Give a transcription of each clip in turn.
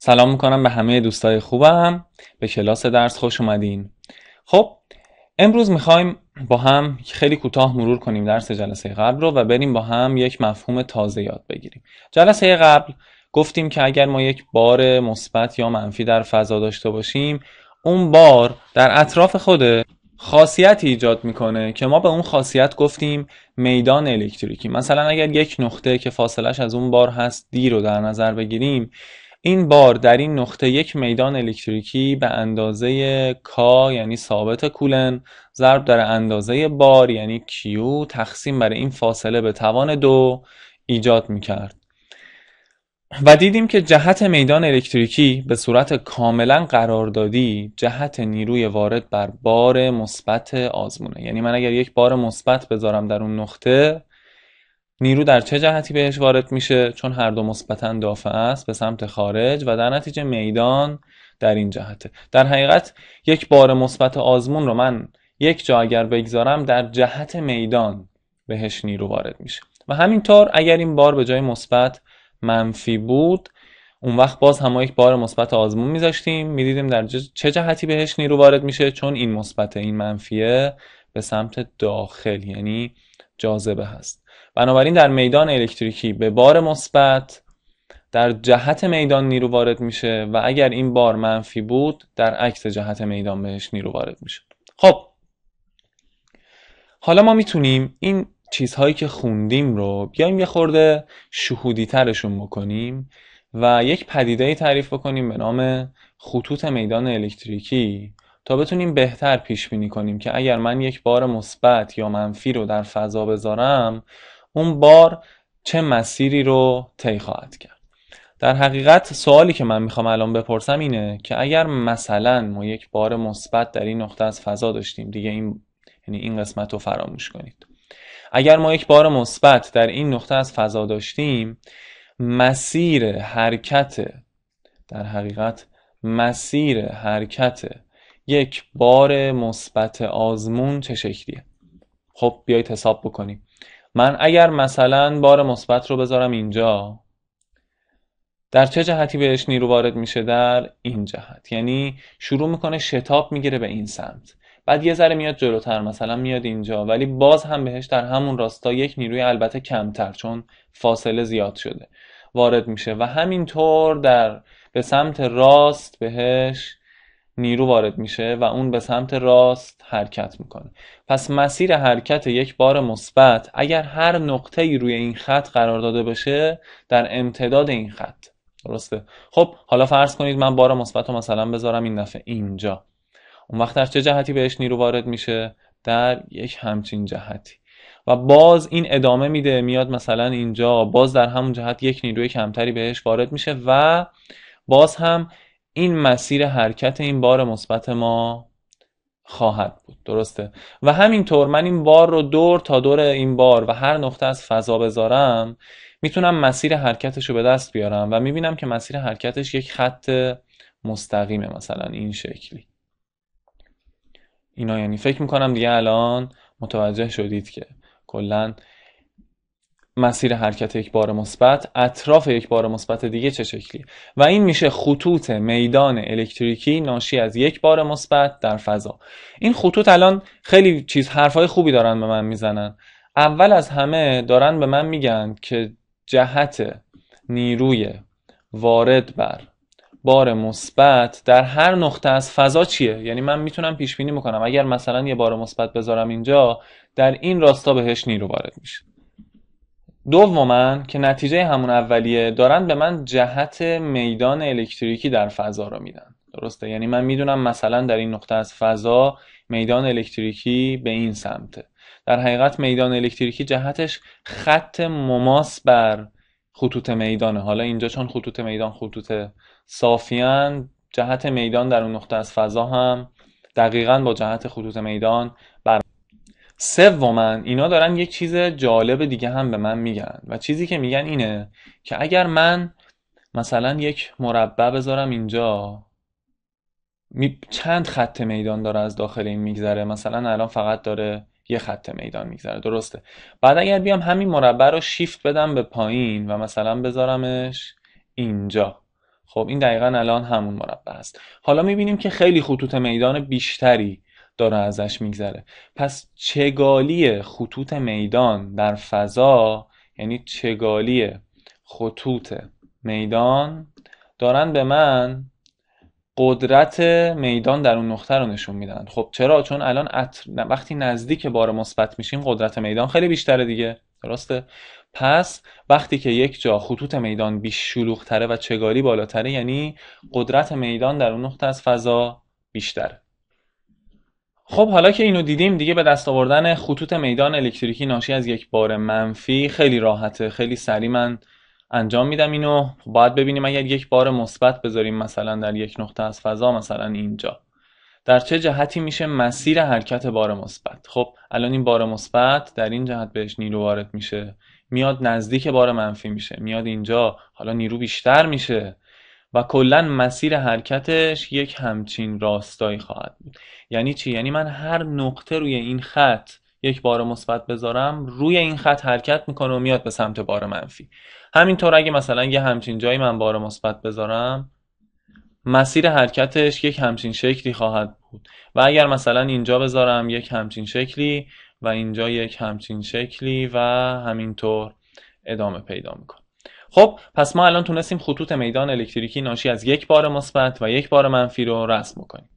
سلام میکنم به همه دوستای خوبم به کلاس درس خوش اومدین خب امروز میخوایم با هم خیلی کوتاه مرور کنیم درس جلسه قبل رو و بریم با هم یک مفهوم تازه یاد بگیریم جلسه قبل گفتیم که اگر ما یک بار مثبت یا منفی در فضا داشته باشیم اون بار در اطراف خود خاصیتی ایجاد میکنه که ما به اون خاصیت گفتیم میدان الکتریکی مثلا اگر یک نقطه که فاصلش از اون بار هست دی رو در نظر بگیریم این بار در این نقطه یک میدان الکتریکی به اندازه کا یعنی ثابت کولن ضرب در اندازه بار یعنی کیو تقسیم بر این فاصله به توان دو ایجاد می کرد. و دیدیم که جهت میدان الکتریکی به صورت کاملا قراردادی جهت نیروی وارد بر بار مثبت آزمونه یعنی من اگر یک بار مثبت بذارم در اون نقطه نیرو در چه جهتی بهش وارد میشه چون هر دو مثبتا دافعه است به سمت خارج و در نتیجه میدان در این جهته در حقیقت یک بار مثبت آزمون رو من یک جا اگر بگذارم در جهت میدان بهش نیرو وارد میشه و همینطور اگر این بار به جای مثبت منفی بود اون وقت باز هم یک بار مثبت آزمون میذاشتیم میدیدیم در چه جهتی بهش نیرو وارد میشه چون این مثبت این منفیه به سمت داخل یعنی جاذبه هست بنابراین در میدان الکتریکی به بار مثبت در جهت میدان نیرو وارد میشه و اگر این بار منفی بود در عکس جهت میدان بهش نیرو وارد میشه خب حالا ما میتونیم این چیزهایی که خوندیم رو بیایم یه خورده شهودی ترشون بکنیم و یک پدیده تعریف بکنیم به نام خطوط میدان الکتریکی تا بتونیم بهتر پیش بینی کنیم که اگر من یک بار مثبت یا منفی رو در فضا بذارم اون بار چه مسیری رو طی خواهد کرد در حقیقت سوالی که من میخوام الان بپرسم اینه که اگر مثلا ما یک بار مثبت در این نقطه از فضا داشتیم دیگه این یعنی این قسمت رو فراموش کنید اگر ما یک بار مثبت در این نقطه از فضا داشتیم مسیر حرکت در حقیقت مسیر حرکت یک بار مثبت آزمون چه شکلیه خب بیایید حساب بکنیم من اگر مثلا بار مثبت رو بذارم اینجا در چه جهتی بهش نیرو وارد میشه در این جهت یعنی شروع میکنه شتاب میگیره به این سمت بعد یه ذره میاد جلوتر مثلا میاد اینجا ولی باز هم بهش در همون راستا یک نیروی البته کمتر چون فاصله زیاد شده وارد میشه و همینطور در به سمت راست بهش نیرو وارد میشه و اون به سمت راست حرکت میکنه پس مسیر حرکت یک بار مثبت اگر هر نقطه ای روی این خط قرار داده بشه در امتداد این خط درسته خب حالا فرض کنید من بار مثبت رو مثلا بذارم این دفعه اینجا اون وقت در چه جهتی بهش نیرو وارد میشه در یک همچین جهتی و باز این ادامه میده میاد مثلا اینجا باز در همون جهت یک نیروی کمتری بهش وارد میشه و باز هم این مسیر حرکت این بار مثبت ما خواهد بود درسته و همینطور من این بار رو دور تا دور این بار و هر نقطه از فضا بذارم میتونم مسیر حرکتش رو به دست بیارم و میبینم که مسیر حرکتش یک خط مستقیمه مثلا این شکلی اینا یعنی فکر میکنم دیگه الان متوجه شدید که کلا مسیر حرکت یک بار مثبت اطراف یک بار مثبت دیگه چه شکلی و این میشه خطوط میدان الکتریکی ناشی از یک بار مثبت در فضا این خطوط الان خیلی چیز حرفای خوبی دارن به من میزنن اول از همه دارن به من میگن که جهت نیروی وارد بر بار مثبت در هر نقطه از فضا چیه یعنی من میتونم پیش بینی میکنم اگر مثلا یه بار مثبت بذارم اینجا در این راستا بهش نیرو وارد میشه دوما که نتیجه همون اولیه دارن به من جهت میدان الکتریکی در فضا رو میدن درسته یعنی من میدونم مثلا در این نقطه از فضا میدان الکتریکی به این سمته در حقیقت میدان الکتریکی جهتش خط مماس بر خطوط میدانه حالا اینجا چون خطوط میدان خطوط صافیان جهت میدان در اون نقطه از فضا هم دقیقا با جهت خطوط میدان بر سوما اینا دارن یک چیز جالب دیگه هم به من میگن و چیزی که میگن اینه که اگر من مثلا یک مربع بذارم اینجا چند خط میدان داره از داخل این میگذره مثلا الان فقط داره یه خط میدان میگذره درسته بعد اگر بیام همین مربع رو شیفت بدم به پایین و مثلا بذارمش اینجا خب این دقیقا الان همون مربع است حالا میبینیم که خیلی خطوط میدان بیشتری داره ازش میگذره پس چگالی خطوط میدان در فضا یعنی چگالی خطوط میدان دارن به من قدرت میدان در اون نقطه رو نشون میدن خب چرا چون الان وقتی نزدیک بار مثبت میشیم قدرت میدان خیلی بیشتره دیگه درسته پس وقتی که یک جا خطوط میدان بیش شلوغ و چگالی بالاتره یعنی قدرت میدان در اون نقطه از فضا بیشتره خب حالا که اینو دیدیم دیگه به دست آوردن خطوط میدان الکتریکی ناشی از یک بار منفی خیلی راحته خیلی سریع من انجام میدم اینو باید ببینیم اگر یک بار مثبت بذاریم مثلا در یک نقطه از فضا مثلا اینجا در چه جهتی میشه مسیر حرکت بار مثبت خب الان این بار مثبت در این جهت بهش نیرو وارد میشه میاد نزدیک بار منفی میشه میاد اینجا حالا نیرو بیشتر میشه و کلا مسیر حرکتش یک همچین راستایی خواهد بود یعنی چی یعنی من هر نقطه روی این خط یک بار مثبت بذارم روی این خط حرکت میکنه و میاد به سمت بار منفی همینطور اگه مثلا یه همچین جایی من بار مثبت بذارم مسیر حرکتش یک همچین شکلی خواهد بود و اگر مثلا اینجا بذارم یک همچین شکلی و اینجا یک همچین شکلی و همینطور ادامه پیدا میکنه خب پس ما الان تونستیم خطوط میدان الکتریکی ناشی از یک بار مثبت و یک بار منفی رو رسم کنیم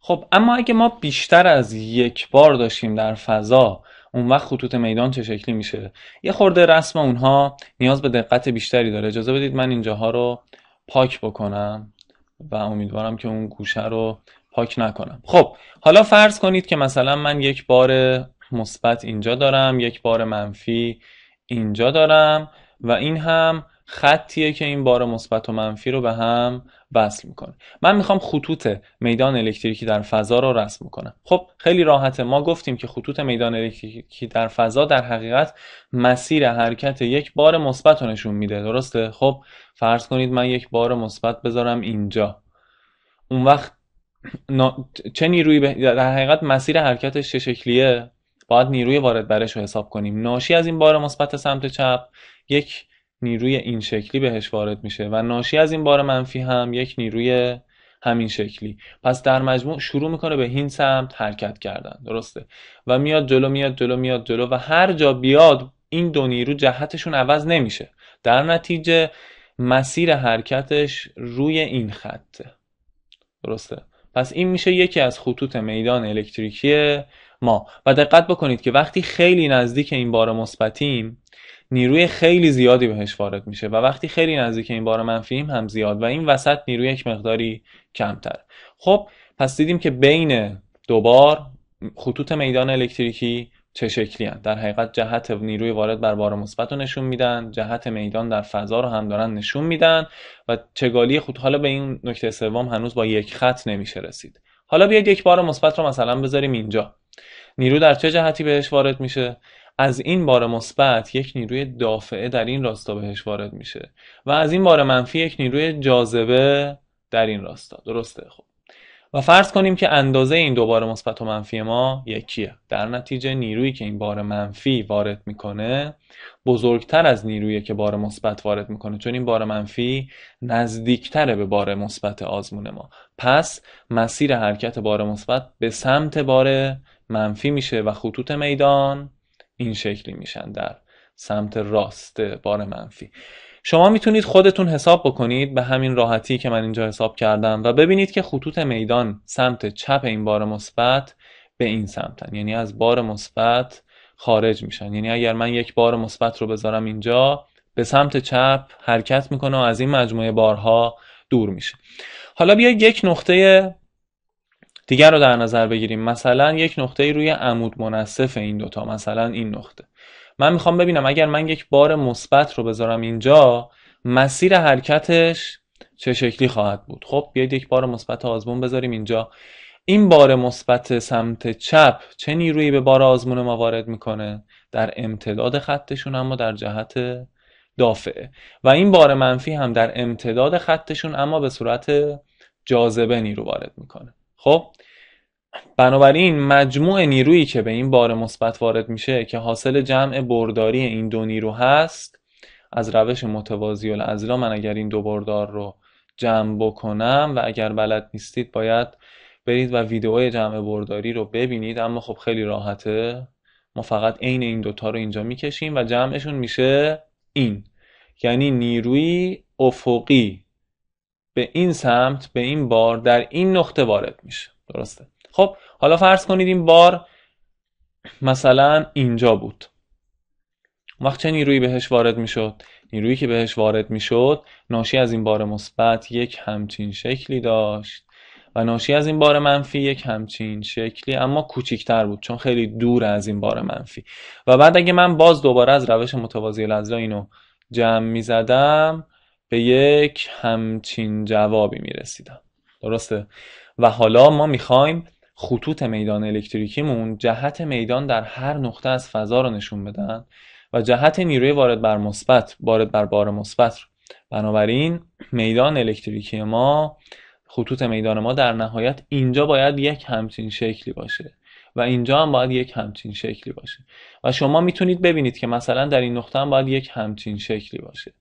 خب اما اگه ما بیشتر از یک بار داشتیم در فضا اون وقت خطوط میدان چه شکلی میشه یه خورده رسم اونها نیاز به دقت بیشتری داره اجازه بدید من اینجاها رو پاک بکنم و امیدوارم که اون گوشه رو پاک نکنم خب حالا فرض کنید که مثلا من یک بار مثبت اینجا دارم یک بار منفی اینجا دارم و این هم خطیه که این بار مثبت و منفی رو به هم وصل میکنه من میخوام خطوط میدان الکتریکی در فضا رو رسم کنم خب خیلی راحته ما گفتیم که خطوط میدان الکتریکی در فضا در حقیقت مسیر حرکت یک بار مثبت رو نشون میده درسته خب فرض کنید من یک بار مثبت بذارم اینجا اون وقت چه نیروی به... در حقیقت مسیر حرکتش چه شکلیه باید نیروی وارد برش رو حساب کنیم ناشی از این بار مثبت سمت چپ یک نیروی این شکلی بهش وارد میشه و ناشی از این بار منفی هم یک نیروی همین شکلی پس در مجموع شروع میکنه به این سمت حرکت کردن درسته و میاد جلو میاد جلو میاد جلو و هر جا بیاد این دو نیرو جهتشون عوض نمیشه در نتیجه مسیر حرکتش روی این خطه درسته پس این میشه یکی از خطوط میدان الکتریکی ما و دقت بکنید که وقتی خیلی نزدیک این بار مثبتیم نیروی خیلی زیادی بهش وارد میشه و وقتی خیلی نزدیک این بار منفیم هم زیاد و این وسط نیروی یک مقداری کمتر خب پس دیدیم که بین دوبار خطوط میدان الکتریکی چه شکلی هن. در حقیقت جهت نیروی وارد بر بار مثبت رو نشون میدن جهت میدان در فضا رو هم دارن نشون میدن و چگالی خود حالا به این نکته سوم هنوز با یک خط نمیشه رسید حالا بیاید یک بار مثبت رو مثلا بذاریم اینجا نیرو در چه جهتی بهش وارد میشه از این بار مثبت یک نیروی دافعه در این راستا بهش وارد میشه و از این بار منفی یک نیروی جاذبه در این راستا درسته خب و فرض کنیم که اندازه این دو بار مثبت و منفی ما یکیه در نتیجه نیرویی که این بار منفی وارد میکنه بزرگتر از نیرویی که بار مثبت وارد میکنه چون این بار منفی نزدیکتره به بار مثبت آزمون ما پس مسیر حرکت بار مثبت به سمت بار منفی میشه و خطوط میدان این شکلی میشن در سمت راست بار منفی شما میتونید خودتون حساب بکنید به همین راحتی که من اینجا حساب کردم و ببینید که خطوط میدان سمت چپ این بار مثبت به این سمتن یعنی از بار مثبت خارج میشن یعنی اگر من یک بار مثبت رو بذارم اینجا به سمت چپ حرکت میکنه و از این مجموعه بارها دور میشه حالا بیا یک نقطه دیگر رو در نظر بگیریم مثلا یک نقطه روی عمود منصف این دوتا مثلا این نقطه من میخوام ببینم اگر من یک بار مثبت رو بذارم اینجا مسیر حرکتش چه شکلی خواهد بود خب بیاید یک بار مثبت آزمون بذاریم اینجا این بار مثبت سمت چپ چه نیرویی به بار آزمون ما وارد میکنه در امتداد خطشون اما در جهت دافعه و این بار منفی هم در امتداد خطشون اما به صورت جاذبه نیرو وارد میکنه خب بنابراین مجموع نیرویی که به این بار مثبت وارد میشه که حاصل جمع برداری این دو نیرو هست از روش متوازی الاضلاع من اگر این دو بردار رو جمع بکنم و اگر بلد نیستید باید برید و ویدئوی جمع برداری رو ببینید اما خب خیلی راحته ما فقط عین این دوتا رو اینجا میکشیم و جمعشون میشه این یعنی نیروی افقی به این سمت به این بار در این نقطه وارد میشه درسته خب حالا فرض کنید این بار مثلا اینجا بود وقت چه نیرویی بهش وارد میشد نیرویی که بهش وارد میشد ناشی از این بار مثبت یک همچین شکلی داشت و ناشی از این بار منفی یک همچین شکلی اما کوچیکتر بود چون خیلی دور از این بار منفی و بعد اگه من باز دوباره از روش متوازی لزلا اینو جمع میزدم به یک همچین جوابی میرسیدم درسته و حالا ما میخوایم خطوط میدان الکتریکیمون جهت میدان در هر نقطه از فضا رو نشون بدن و جهت نیروی وارد بر مثبت وارد بر بار مثبت بنابراین میدان الکتریکی ما خطوط میدان ما در نهایت اینجا باید یک همچین شکلی باشه و اینجا هم باید یک همچین شکلی باشه و شما میتونید ببینید که مثلا در این نقطه هم باید یک همچین شکلی باشه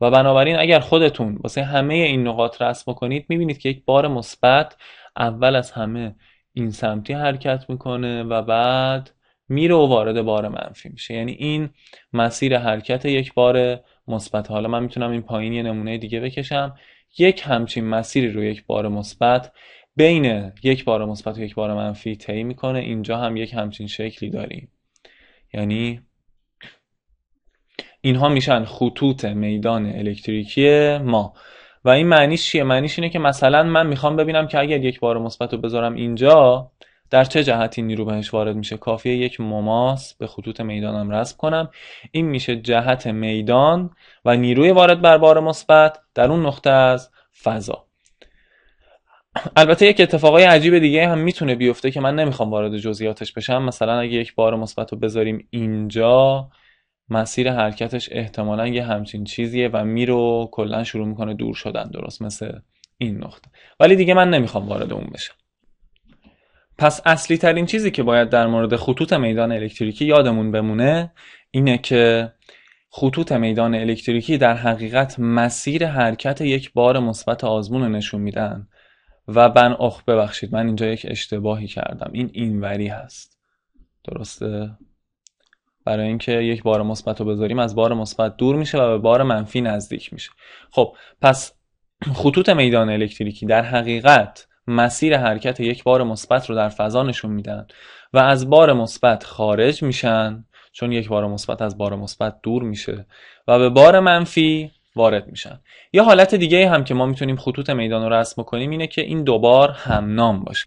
و بنابراین اگر خودتون واسه همه این نقاط رسم کنید میبینید که یک بار مثبت اول از همه این سمتی حرکت میکنه و بعد میره و وارد بار منفی میشه یعنی این مسیر حرکت یک بار مثبت حالا من میتونم این پایین یه نمونه دیگه بکشم یک همچین مسیری رو یک بار مثبت بین یک بار مثبت و یک بار منفی طی میکنه اینجا هم یک همچین شکلی داریم یعنی اینها میشن خطوط میدان الکتریکی ما و این معنیش چیه معنیش اینه که مثلا من میخوام ببینم که اگر یک بار مثبت رو بذارم اینجا در چه جهتی نیرو بهش وارد میشه کافیه یک مماس به خطوط میدانم رسم کنم این میشه جهت میدان و نیروی وارد بر بار مثبت در اون نقطه از فضا البته یک اتفاقای عجیب دیگه هم میتونه بیفته که من نمیخوام وارد جزئیاتش بشم مثلا اگر یک بار مثبت رو بذاریم اینجا مسیر حرکتش احتمالا یه همچین چیزیه و میرو کلا شروع میکنه دور شدن درست مثل این نقطه ولی دیگه من نمیخوام وارد اون بشم پس اصلی ترین چیزی که باید در مورد خطوط میدان الکتریکی یادمون بمونه اینه که خطوط میدان الکتریکی در حقیقت مسیر حرکت یک بار مثبت آزمون رو نشون میدن و بن اخ ببخشید من اینجا یک اشتباهی کردم این اینوری هست درسته برای اینکه یک بار مثبت رو بذاریم از بار مثبت دور میشه و به بار منفی نزدیک میشه خب پس خطوط میدان الکتریکی در حقیقت مسیر حرکت یک بار مثبت رو در فضا نشون میدن و از بار مثبت خارج میشن چون یک بار مثبت از بار مثبت دور میشه و به بار منفی وارد میشن یه حالت دیگه هم که ما میتونیم خطوط میدان رو رسم کنیم اینه که این دوبار همنام باشه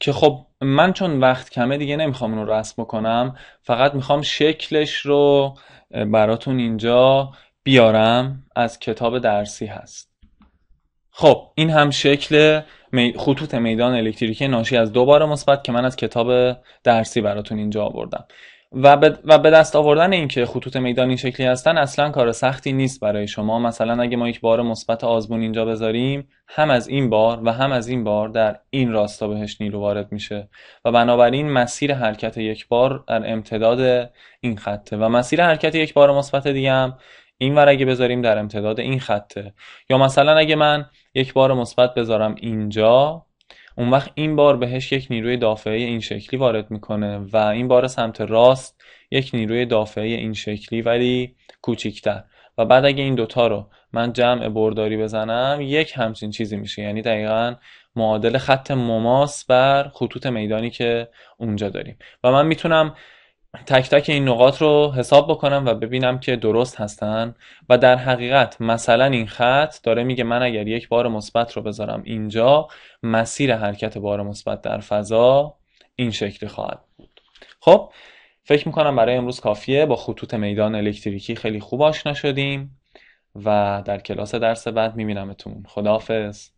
که خب من چون وقت کمه دیگه نمیخوام اون رو رسم بکنم فقط میخوام شکلش رو براتون اینجا بیارم از کتاب درسی هست خب این هم شکل خطوط میدان الکتریکی ناشی از دو بار مثبت که من از کتاب درسی براتون اینجا آوردم و به, و به دست آوردن اینکه خطوط میدان این شکلی هستن اصلا کار سختی نیست برای شما مثلا اگه ما یک بار مثبت آزمون اینجا بذاریم هم از این بار و هم از این بار در این راستا بهش نیرو وارد میشه و بنابراین مسیر حرکت یک بار در امتداد این خطه و مسیر حرکت یک بار مثبت دیگه هم این ور اگه بذاریم در امتداد این خطه یا مثلا اگه من یک بار مثبت بذارم اینجا اون وقت این بار بهش یک نیروی دافعه این شکلی وارد میکنه و این بار سمت راست یک نیروی دافعه این شکلی ولی کوچیکتر و بعد اگه این دوتا رو من جمع برداری بزنم یک همچین چیزی میشه یعنی دقیقا معادل خط مماس بر خطوط میدانی که اونجا داریم و من میتونم تک تک این نقاط رو حساب بکنم و ببینم که درست هستن و در حقیقت مثلا این خط داره میگه من اگر یک بار مثبت رو بذارم اینجا مسیر حرکت بار مثبت در فضا این شکلی خواهد بود خب فکر میکنم برای امروز کافیه با خطوط میدان الکتریکی خیلی خوب آشنا شدیم و در کلاس درس بعد میبینمتون خداحافظ